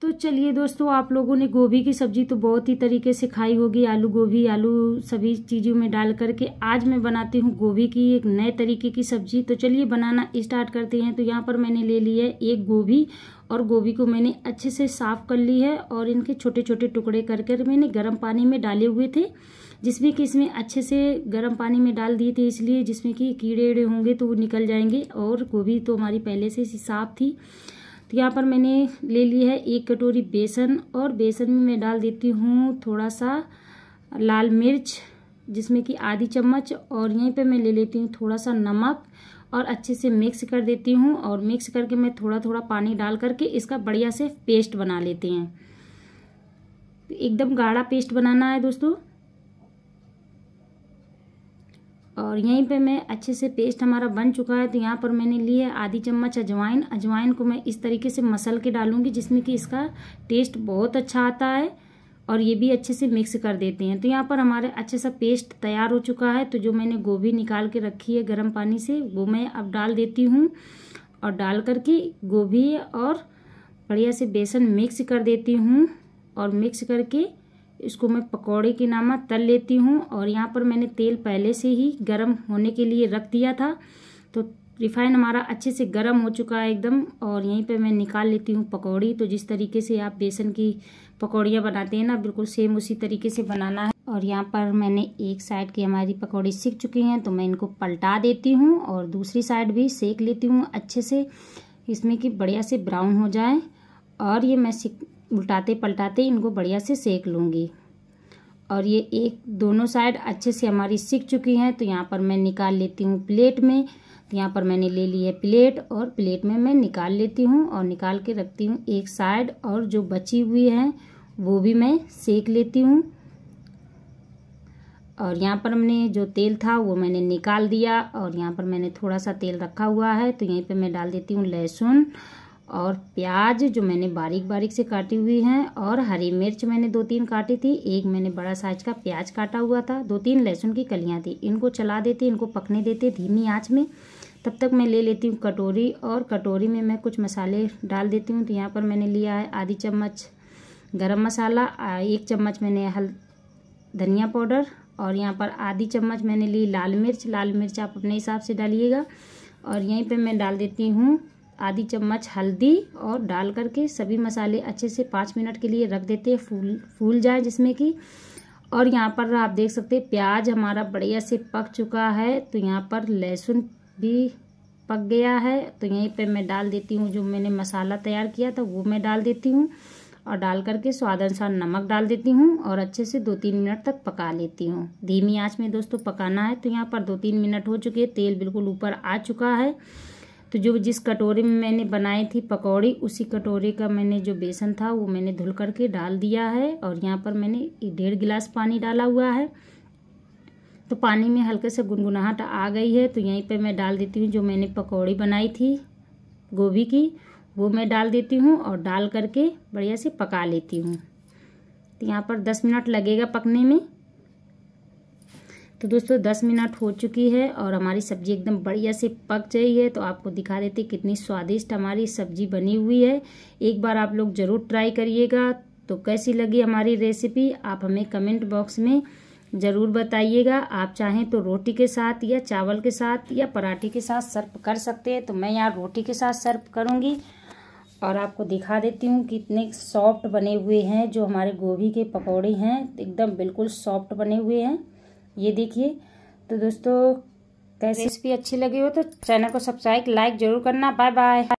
तो चलिए दोस्तों आप लोगों ने गोभी की सब्ज़ी तो बहुत ही तरीके से खाई होगी आलू गोभी आलू सभी चीज़ों में डाल करके आज मैं बनाती हूँ गोभी की एक नए तरीके की सब्ज़ी तो चलिए बनाना स्टार्ट करते हैं तो यहाँ पर मैंने ले ली है एक गोभी और गोभी को मैंने अच्छे से साफ़ कर ली है और इनके छोटे छोटे टुकड़े कर कर मैंने गर्म पानी में डाले हुए थे जिसमें कि इसमें अच्छे से गर्म पानी में डाल दिए थे इसलिए जिसमें कि कीड़े वीड़े होंगे तो वो निकल जाएंगे और गोभी तो हमारी पहले से साफ़ थी तो यहाँ पर मैंने ले ली है एक कटोरी बेसन और बेसन में मैं डाल देती हूँ थोड़ा सा लाल मिर्च जिसमें कि आधी चम्मच और यहीं पे मैं ले लेती हूँ थोड़ा सा नमक और अच्छे से मिक्स कर देती हूँ और मिक्स करके मैं थोड़ा थोड़ा पानी डाल करके इसका बढ़िया से पेस्ट बना लेते हैं एकदम गाढ़ा पेस्ट बनाना है दोस्तों और यहीं पे मैं अच्छे से पेस्ट हमारा बन चुका है तो यहाँ पर मैंने ली है आधी चम्मच अजवाइन अजवाइन को मैं इस तरीके से मसल के डालूंगी जिसमें कि इसका टेस्ट बहुत अच्छा आता है और ये भी अच्छे से मिक्स कर देते हैं तो यहाँ पर हमारे अच्छे सा पेस्ट तैयार हो चुका है तो जो मैंने गोभी निकाल के रखी है गर्म पानी से वो मैं अब डाल देती हूँ और डाल करके गोभी और बढ़िया से बेसन मिक्स कर देती हूँ और मिक्स करके इसको मैं पकौड़े के नामा तल लेती हूँ और यहाँ पर मैंने तेल पहले से ही गर्म होने के लिए रख दिया था तो रिफाइन हमारा अच्छे से गर्म हो चुका है एकदम और यहीं पर मैं निकाल लेती हूँ पकौड़ी तो जिस तरीके से आप बेसन की पकौड़ियाँ बनाते हैं ना बिल्कुल सेम उसी तरीके से बनाना है और यहाँ पर मैंने एक साइड की हमारी पकौड़ी सीख चुकी हैं तो मैं इनको पलटा देती हूँ और दूसरी साइड भी सेक लेती हूँ अच्छे से इसमें कि बढ़िया से ब्राउन हो जाए और ये मैं उल्टाते पलटाते इनको बढ़िया से सेक लूँगी और ये एक दोनों साइड अच्छे से हमारी सीख चुकी हैं तो यहाँ पर मैं निकाल लेती हूँ प्लेट में तो यहाँ पर मैंने ले ली है प्लेट और प्लेट में मैं निकाल लेती हूँ और निकाल के रखती हूँ एक साइड और जो बची हुई है वो भी मैं सेक लेती हूँ और यहाँ पर हमने जो तेल था वो मैंने निकाल दिया और यहाँ पर मैंने थोड़ा सा तेल रखा हुआ है तो यहीं पे मैं डाल देती हूँ लहसुन और प्याज जो मैंने बारीक बारीक से काटी हुई हैं और हरी मिर्च मैंने दो तीन काटी थी एक मैंने बड़ा साइज का प्याज काटा हुआ था दो तीन लहसुन की कलियाँ थी इनको चला देते इनको पकने देते धीमी आँच में तब तक मैं ले लेती हूँ कटोरी और कटोरी में मैं कुछ मसाले डाल देती हूँ तो यहाँ पर मैंने लिया है आधी चम्मच गरम मसाला एक चम्मच मैंने हल धनिया पाउडर और यहाँ पर आधी चम्मच मैंने ली लाल मिर्च लाल मिर्च आप अपने हिसाब से डालिएगा और यहीं पे मैं डाल देती हूँ आधी चम्मच हल्दी और डाल करके सभी मसाले अच्छे से पाँच मिनट के लिए रख देते हैं फूल फूल जाए जिसमें कि और यहाँ पर आप देख सकते हैं प्याज हमारा बढ़िया से पक चुका है तो यहाँ पर लहसुन भी पक गया है तो यहीं पे मैं डाल देती हूँ जो मैंने मसाला तैयार किया था वो मैं डाल देती हूँ और डाल करके स्वाद अनुसार नमक डाल देती हूँ और अच्छे से दो तीन मिनट तक पका लेती हूँ धीमी आँच में दोस्तों पकाना है तो यहाँ पर दो तीन मिनट हो चुके हैं तेल बिल्कुल ऊपर आ चुका है तो जो जिस कटोरे में मैंने बनाई थी पकौड़ी उसी कटोरे का मैंने जो बेसन था वो मैंने धुल करके डाल दिया है और यहाँ पर मैंने डेढ़ गिलास पानी डाला हुआ है तो पानी में हल्के से गुनगुनाहट आ गई है तो यहीं पर मैं डाल देती हूँ जो मैंने पकौड़ी बनाई थी गोभी की वो मैं डाल देती हूँ और डाल करके बढ़िया से पका लेती हूँ तो यहाँ पर दस मिनट लगेगा पकने में तो दोस्तों दस मिनट हो चुकी है और हमारी सब्जी एकदम बढ़िया से पक गई है तो आपको दिखा देते कितनी स्वादिष्ट हमारी सब्जी बनी हुई है एक बार आप लोग ज़रूर ट्राई करिएगा तो कैसी लगी हमारी रेसिपी आप हमें कमेंट बॉक्स में ज़रूर बताइएगा आप चाहें तो रोटी के साथ या चावल के साथ या पराठे के साथ सर्व कर सकते हैं तो मैं यहाँ रोटी के साथ सर्व करूँगी और आपको दिखा देती हूँ कितने सॉफ्ट बने हुए हैं जो हमारे गोभी के पकौड़े हैं एकदम बिल्कुल सॉफ्ट बने हुए हैं ये देखिए तो दोस्तों कैसे रेसिपी अच्छी लगी हो तो चैनल को सब्सक्राइब लाइक जरूर करना बाय बाय